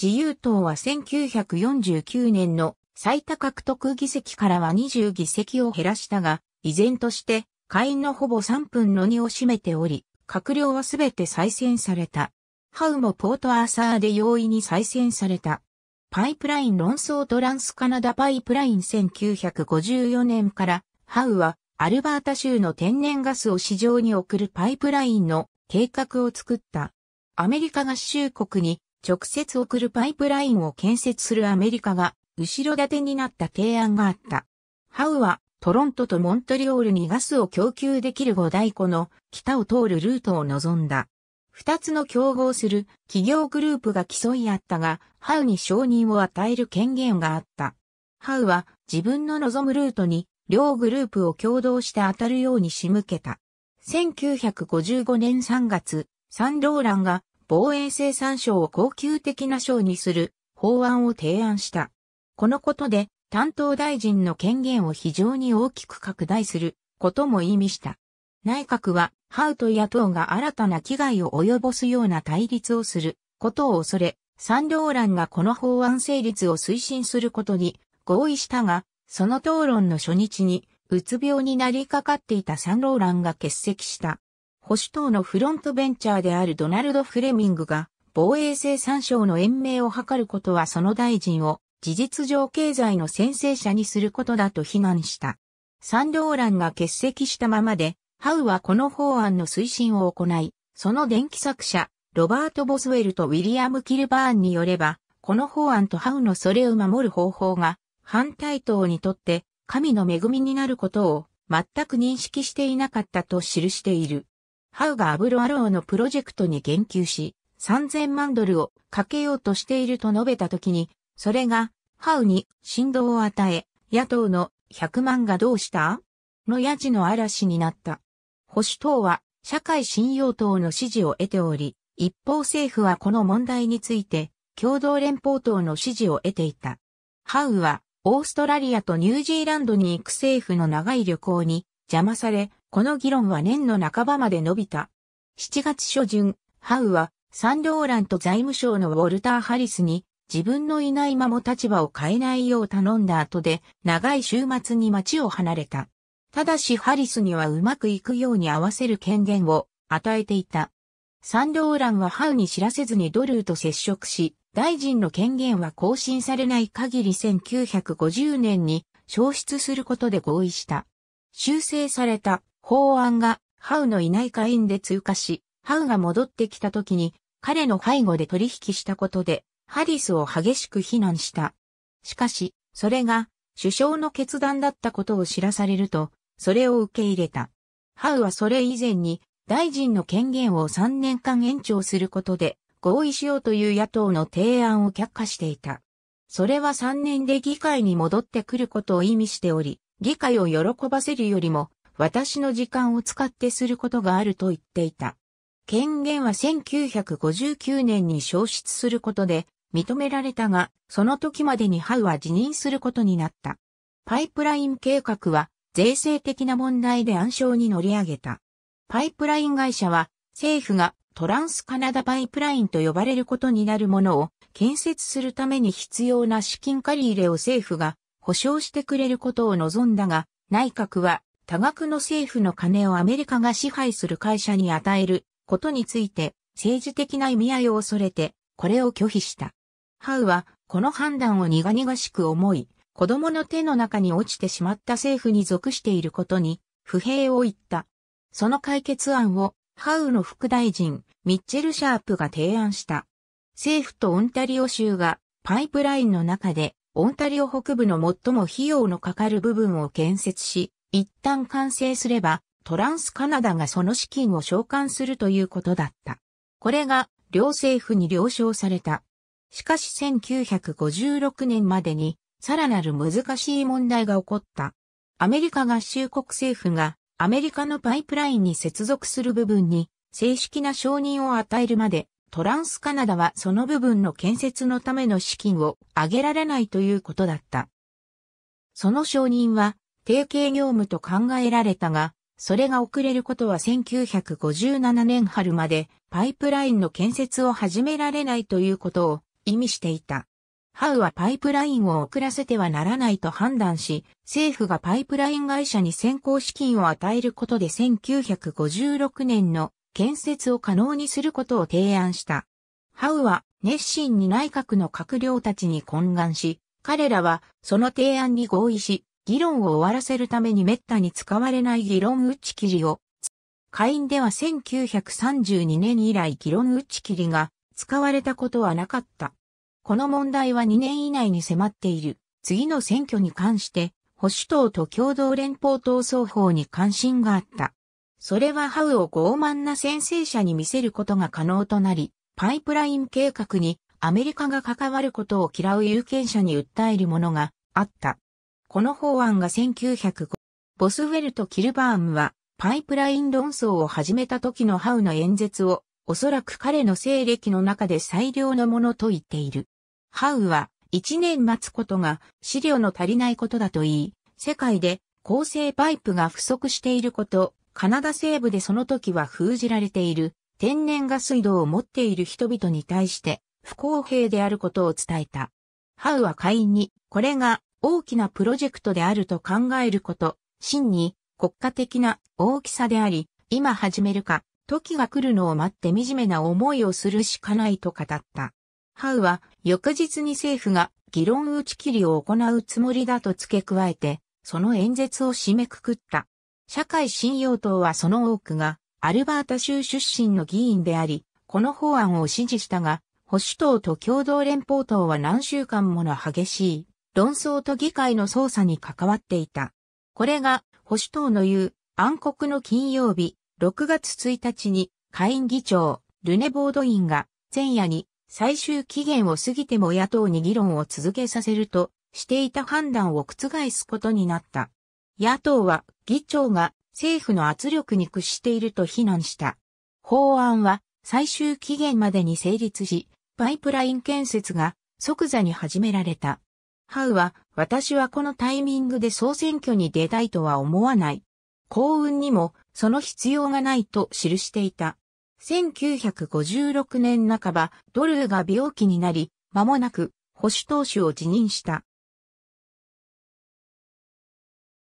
S1: 自由党は1949年の最多獲得議席からは20議席を減らしたが、依然として会員のほぼ3分の2を占めており、閣僚はすべて再選された。ハウもポートアーサーで容易に再選された。パイプライン論争トランスカナダパイプライン1954年からハウはアルバータ州の天然ガスを市場に送るパイプラインの計画を作った。アメリカ合衆国に直接送るパイプラインを建設するアメリカが後ろ盾になった提案があった。ハウはトロントとモントリオールにガスを供給できる五大湖の北を通るルートを望んだ。二つの競合する企業グループが競い合ったが、ハウに承認を与える権限があった。ハウは自分の望むルートに両グループを共同して当たるように仕向けた。1955年3月、サンローランが防衛生産省を恒久的な省にする法案を提案した。このことで担当大臣の権限を非常に大きく拡大することも意味した。内閣は、ハウと野党が新たな危害を及ぼすような対立をすることを恐れ、サンローランがこの法案成立を推進することに合意したが、その討論の初日に、うつ病になりかかっていたサンローランが欠席した。保守党のフロントベンチャーであるドナルド・フレミングが、防衛生産省の延命を図ることはその大臣を、事実上経済の先制者にすることだと非難した。サンローランが欠席したままで、ハウはこの法案の推進を行い、その電気作者、ロバート・ボスウェルとウィリアム・キルバーンによれば、この法案とハウのそれを守る方法が反対党にとって神の恵みになることを全く認識していなかったと記している。ハウがアブロアローのプロジェクトに言及し、3000万ドルをかけようとしていると述べたときに、それがハウに振動を与え、野党の100万がどうしたのやじの嵐になった。保守党は社会信用党の支持を得ており、一方政府はこの問題について共同連邦党の支持を得ていた。ハウはオーストラリアとニュージーランドに行く政府の長い旅行に邪魔され、この議論は年の半ばまで伸びた。7月初旬、ハウはサンローランと財務省のウォルター・ハリスに自分のいないまも立場を変えないよう頼んだ後で長い週末に街を離れた。ただしハリスにはうまくいくように合わせる権限を与えていた。サンローランはハウに知らせずにドルーと接触し、大臣の権限は更新されない限り1950年に消失することで合意した。修正された法案がハウのいない会員で通過し、ハウが戻ってきた時に彼の背後で取引したことでハリスを激しく非難した。しかし、それが首相の決断だったことを知らされると、それを受け入れた。ハウはそれ以前に大臣の権限を3年間延長することで合意しようという野党の提案を却下していた。それは3年で議会に戻ってくることを意味しており、議会を喜ばせるよりも、私の時間を使ってすることがあると言っていた。権限は1959年に消失することで認められたが、その時までにハウは辞任することになった。パイプライン計画は税制的な問題で暗礁に乗り上げた。パイプライン会社は政府がトランスカナダパイプラインと呼ばれることになるものを建設するために必要な資金借り入れを政府が保証してくれることを望んだが、内閣は多額の政府の金をアメリカが支配する会社に与えることについて政治的な意味合いを恐れてこれを拒否した。ハウはこの判断を苦々しく思い、子供の手の中に落ちてしまった政府に属していることに不平を言った。その解決案をハウの副大臣、ミッチェル・シャープが提案した。政府とオンタリオ州がパイプラインの中でオンタリオ北部の最も費用のかかる部分を建設し、一旦完成すればトランスカナダがその資金を償還するということだった。これが両政府に了承された。しかし1956年までにさらなる難しい問題が起こった。アメリカ合衆国政府がアメリカのパイプラインに接続する部分に正式な承認を与えるまで、トランスカナダはその部分の建設のための資金を上げられないということだった。その承認は、提携業務と考えられたが、それが遅れることは1957年春までパイプラインの建設を始められないということを意味していた。ハウはパイプラインを遅らせてはならないと判断し、政府がパイプライン会社に先行資金を与えることで1956年の建設を可能にすることを提案した。ハウは熱心に内閣の閣僚たちに懇願し、彼らはその提案に合意し、議論を終わらせるために滅多に使われない議論打ち切りを、会員では1932年以来議論打ち切りが使われたことはなかった。この問題は2年以内に迫っている。次の選挙に関して、保守党と共同連邦党双方に関心があった。それはハウを傲慢な先制者に見せることが可能となり、パイプライン計画にアメリカが関わることを嫌う有権者に訴えるものがあった。この法案が1905、ボスウェルとキルバームはパイプライン論争を始めた時のハウの演説をおそらく彼の西暦の中で最良のものと言っている。ハウは一年待つことが資料の足りないことだと言い、世界で構成パイプが不足していること、カナダ西部でその時は封じられている天然ガス移動を持っている人々に対して不公平であることを伝えた。ハウは会員にこれが大きなプロジェクトであると考えること、真に国家的な大きさであり、今始めるか、時が来るのを待って惨めな思いをするしかないと語った。ハウは翌日に政府が議論打ち切りを行うつもりだと付け加えて、その演説を締めくくった。社会信用党はその多くが、アルバータ州出身の議員であり、この法案を支持したが、保守党と共同連邦党は何週間もの激しい論争と議会の捜査に関わっていた。これが保守党の言う暗黒の金曜日6月1日に下院議長ルネボードインが前夜に最終期限を過ぎても野党に議論を続けさせるとしていた判断を覆すことになった。野党は議長が政府の圧力に屈していると非難した。法案は最終期限までに成立し、パイプライン建設が即座に始められた。ハウは、私はこのタイミングで総選挙に出たいとは思わない。幸運にも、その必要がないと記していた。1956年半ば、ドルーが病気になり、間もなく保守党首を辞任した。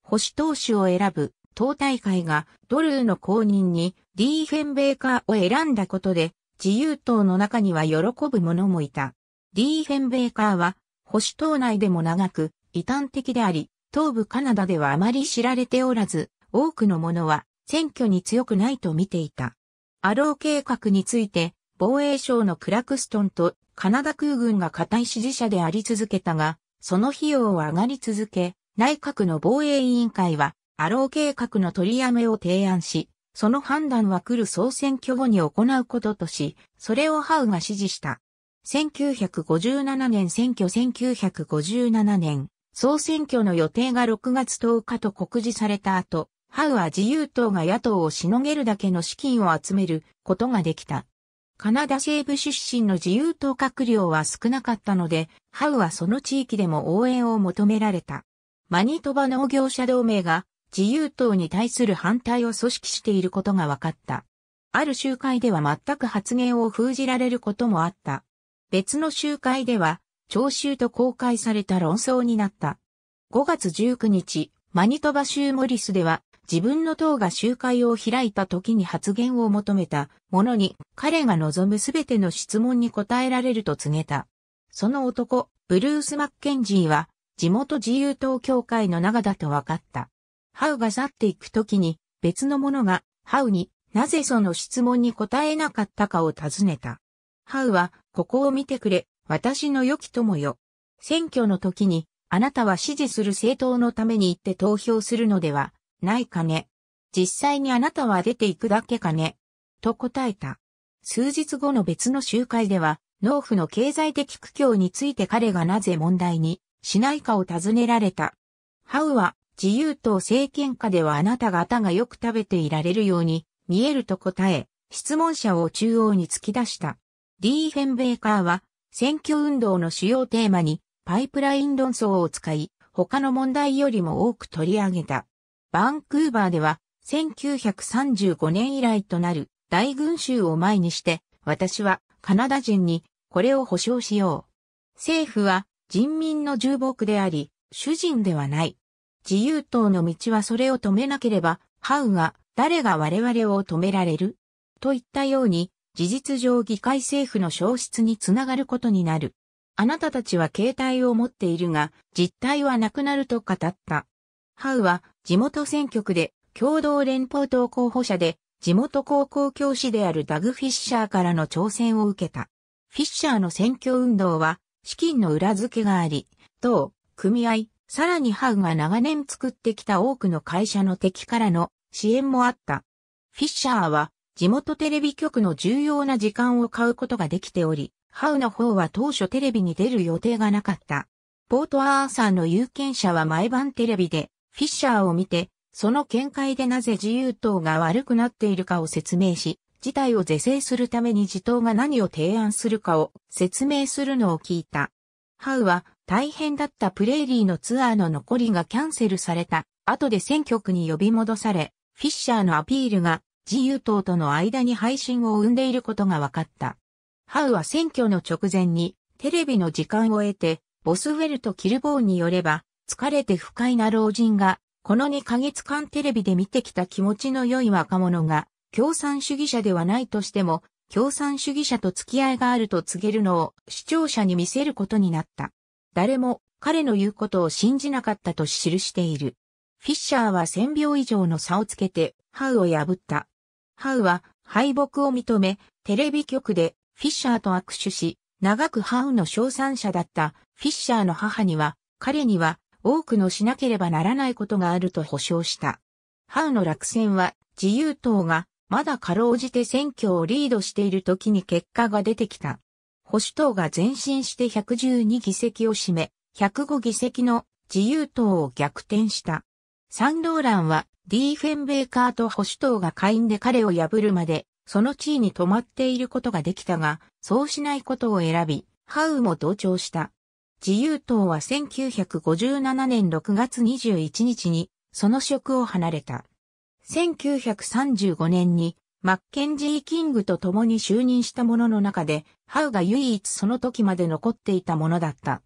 S1: 保守党首を選ぶ党大会がドルーの公認にディーフェンベーカーを選んだことで、自由党の中には喜ぶ者もいた。ディーフェンベーカーは保守党内でも長く異端的であり、東部カナダではあまり知られておらず、多くの者は選挙に強くないと見ていた。アロー計画について、防衛省のクラクストンとカナダ空軍が固い支持者であり続けたが、その費用は上がり続け、内閣の防衛委員会は、アロー計画の取りやめを提案し、その判断は来る総選挙後に行うこととし、それをハウが支持した。1957年選挙1957年、総選挙の予定が6月10日と告示された後、ハウは自由党が野党をしのげるだけの資金を集めることができた。カナダ西部出身の自由党閣僚は少なかったので、ハウはその地域でも応援を求められた。マニトバ農業者同盟が自由党に対する反対を組織していることが分かった。ある集会では全く発言を封じられることもあった。別の集会では、聴衆と公開された論争になった。5月19日、マニトバ州モリスでは自分の党が集会を開いた時に発言を求めたものに彼が望むすべての質問に答えられると告げた。その男、ブルース・マッケンジーは地元自由党協会の長だと分かった。ハウが去っていく時に別の者がハウになぜその質問に答えなかったかを尋ねた。ハウはここを見てくれ、私の良き友よ。選挙の時にあなたは支持する政党のために行って投票するのではないかね。実際にあなたは出ていくだけかね。と答えた。数日後の別の集会では、農夫の経済的苦境について彼がなぜ問題にしないかを尋ねられた。ハウは、自由党政権下ではあなた方がよく食べていられるように見えると答え、質問者を中央に突き出した。ーフェンベーカーは、選挙運動の主要テーマにパイプライン論争を使い、他の問題よりも多く取り上げた。バンクーバーでは1935年以来となる大群衆を前にして、私はカナダ人にこれを保証しよう。政府は人民の重牧であり、主人ではない。自由党の道はそれを止めなければ、ハウが誰が我々を止められるといったように、事実上議会政府の消失につながることになる。あなたたちは携帯を持っているが、実態はなくなると語った。ハウは地元選挙区で共同連邦党候補者で地元高校教師であるダグ・フィッシャーからの挑戦を受けた。フィッシャーの選挙運動は資金の裏付けがあり、党、組合、さらにハウが長年作ってきた多くの会社の敵からの支援もあった。フィッシャーは地元テレビ局の重要な時間を買うことができており、ハウの方は当初テレビに出る予定がなかった。ポートアーサーの有権者は毎晩テレビでフィッシャーを見て、その見解でなぜ自由党が悪くなっているかを説明し、事態を是正するために自党が何を提案するかを説明するのを聞いた。ハウは大変だったプレーリーのツアーの残りがキャンセルされた後で選挙区に呼び戻され、フィッシャーのアピールが自由党との間に配信を生んでいることが分かった。ハウは選挙の直前にテレビの時間を得て、ボスウェルとキルボーンによれば、疲れて不快な老人が、この2ヶ月間テレビで見てきた気持ちの良い若者が、共産主義者ではないとしても、共産主義者と付き合いがあると告げるのを視聴者に見せることになった。誰も彼の言うことを信じなかったと記している。フィッシャーは1000秒以上の差をつけて、ハウを破った。ハウは敗北を認め、テレビ局でフィッシャーと握手し、長くハウの賞賛者だったフィッシャーの母には、彼には多くのしなければならないことがあると保証した。ハウの落選は自由党がまだかろうじて選挙をリードしている時に結果が出てきた。保守党が前進して112議席を占め、105議席の自由党を逆転した。サンローランはディーフェンベーカーと保守党が下院で彼を破るまで、その地位に止まっていることができたが、そうしないことを選び、ハウも同調した。自由党は1957年6月21日にその職を離れた。1935年にマッケンジー・キングと共に就任した者の中で、ハウが唯一その時まで残っていたものだった。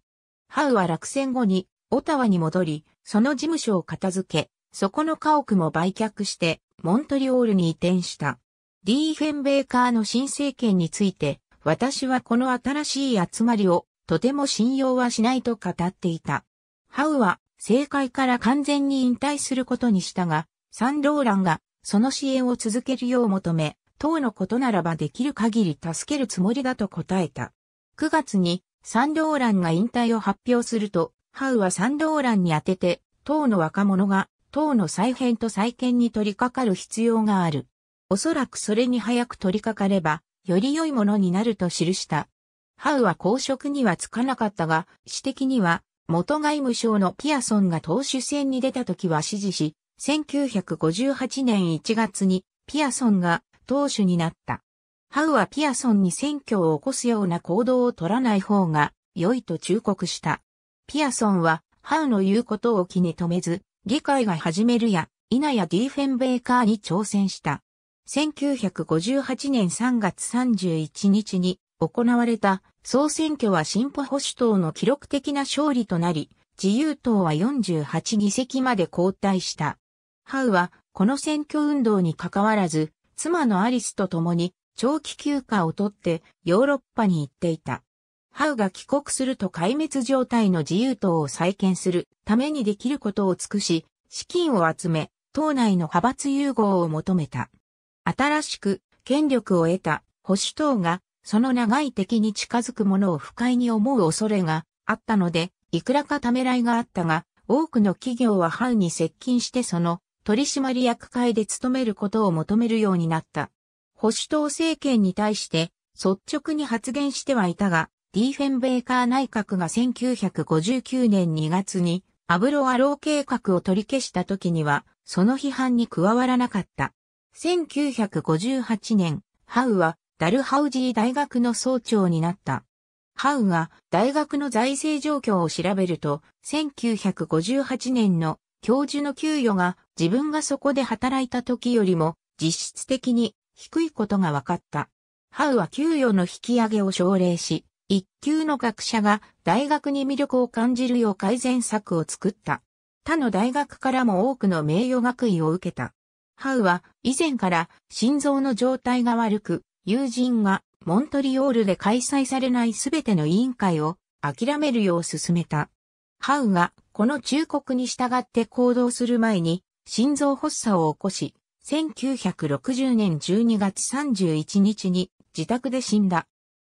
S1: ハウは落選後にオタワに戻り、その事務所を片付け、そこの家屋も売却して、モントリオールに移転した。リー・フェンベーカーの新政権について、私はこの新しい集まりをとても信用はしないと語っていた。ハウは政界から完全に引退することにしたが、サンローランがその支援を続けるよう求め、党のことならばできる限り助けるつもりだと答えた。9月にサンローランが引退を発表すると、ハウはサンローランに当てて、党の若者が党の再編と再建に取り掛かる必要がある。おそらくそれに早く取り掛かれば、より良いものになると記した。ハウは公職にはつかなかったが、私的には、元外務省のピアソンが党首選に出た時は支持し、1958年1月にピアソンが党首になった。ハウはピアソンに選挙を起こすような行動を取らない方が良いと忠告した。ピアソンはハウの言うことを気に留めず、議会が始めるや、稲やディーフェンベーカーに挑戦した。1958年3月31日に行われた総選挙は進歩保守党の記録的な勝利となり、自由党は48議席まで後退した。ハウはこの選挙運動に関わらず、妻のアリスと共に長期休暇をとってヨーロッパに行っていた。ハウが帰国すると壊滅状態の自由党を再建するためにできることを尽くし、資金を集め、党内の派閥融合を求めた。新しく権力を得た保守党がその長い敵に近づく者を不快に思う恐れがあったので、いくらかためらいがあったが、多くの企業は藩に接近してその取締役会で務めることを求めるようになった。保守党政権に対して率直に発言してはいたが、ディーフェンベーカー内閣が1959年2月にアブロアロー計画を取り消した時には、その批判に加わらなかった。1958年、ハウはダルハウジー大学の総長になった。ハウが大学の財政状況を調べると、1958年の教授の給与が自分がそこで働いた時よりも実質的に低いことが分かった。ハウは給与の引き上げを奨励し、一級の学者が大学に魅力を感じるよう改善策を作った。他の大学からも多くの名誉学位を受けた。ハウは以前から心臓の状態が悪く、友人がモントリオールで開催されないすべての委員会を諦めるよう進めた。ハウがこの忠告に従って行動する前に心臓発作を起こし、1960年12月31日に自宅で死んだ。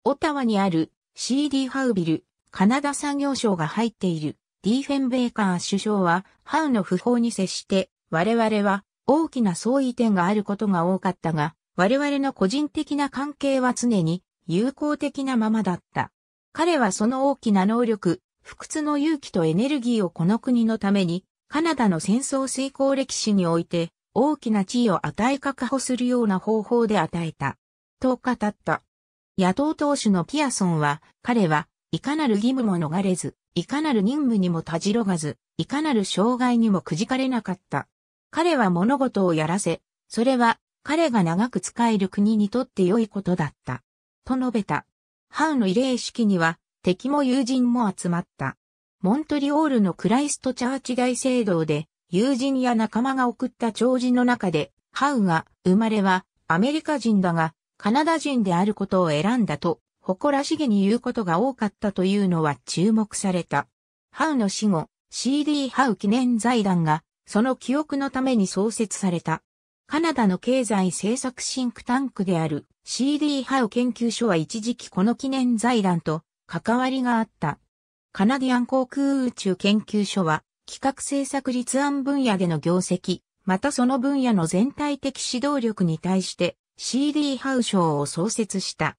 S1: オタワにある CD ハウビル、カナダ産業省が入っているディーフェンベーカー首相はハウの不法に接して我々は大きな相違点があることが多かったが、我々の個人的な関係は常に友好的なままだった。彼はその大きな能力、不屈の勇気とエネルギーをこの国のために、カナダの戦争遂行歴史において、大きな地位を与え確保するような方法で与えた。と語った。野党党首のピアソンは、彼はいかなる義務も逃れず、いかなる任務にもたじろがず、いかなる障害にもくじかれなかった。彼は物事をやらせ、それは彼が長く使える国にとって良いことだった。と述べた。ハウの慰霊式には敵も友人も集まった。モントリオールのクライストチャーチ大聖堂で友人や仲間が送った弔辞の中で、ハウが生まれはアメリカ人だがカナダ人であることを選んだと誇らしげに言うことが多かったというのは注目された。ハウの死後、CD ハウ記念財団がその記憶のために創設された。カナダの経済政策シンクタンクである CD ハオ研究所は一時期この記念財団と関わりがあった。カナディアン航空宇宙研究所は企画政策立案分野での業績、またその分野の全体的指導力に対して CD ハウ賞を創設した。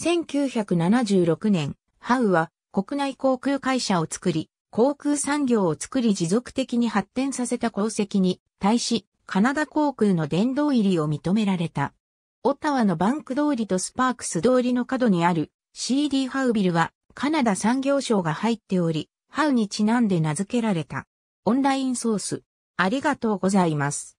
S1: 1976年、ハウは国内航空会社を作り、航空産業を作り持続的に発展させた功績に対し、カナダ航空の殿堂入りを認められた。オタワのバンク通りとスパークス通りの角にある CD ハウビルはカナダ産業省が入っており、ハウにちなんで名付けられた。オンラインソース。ありがとうございます。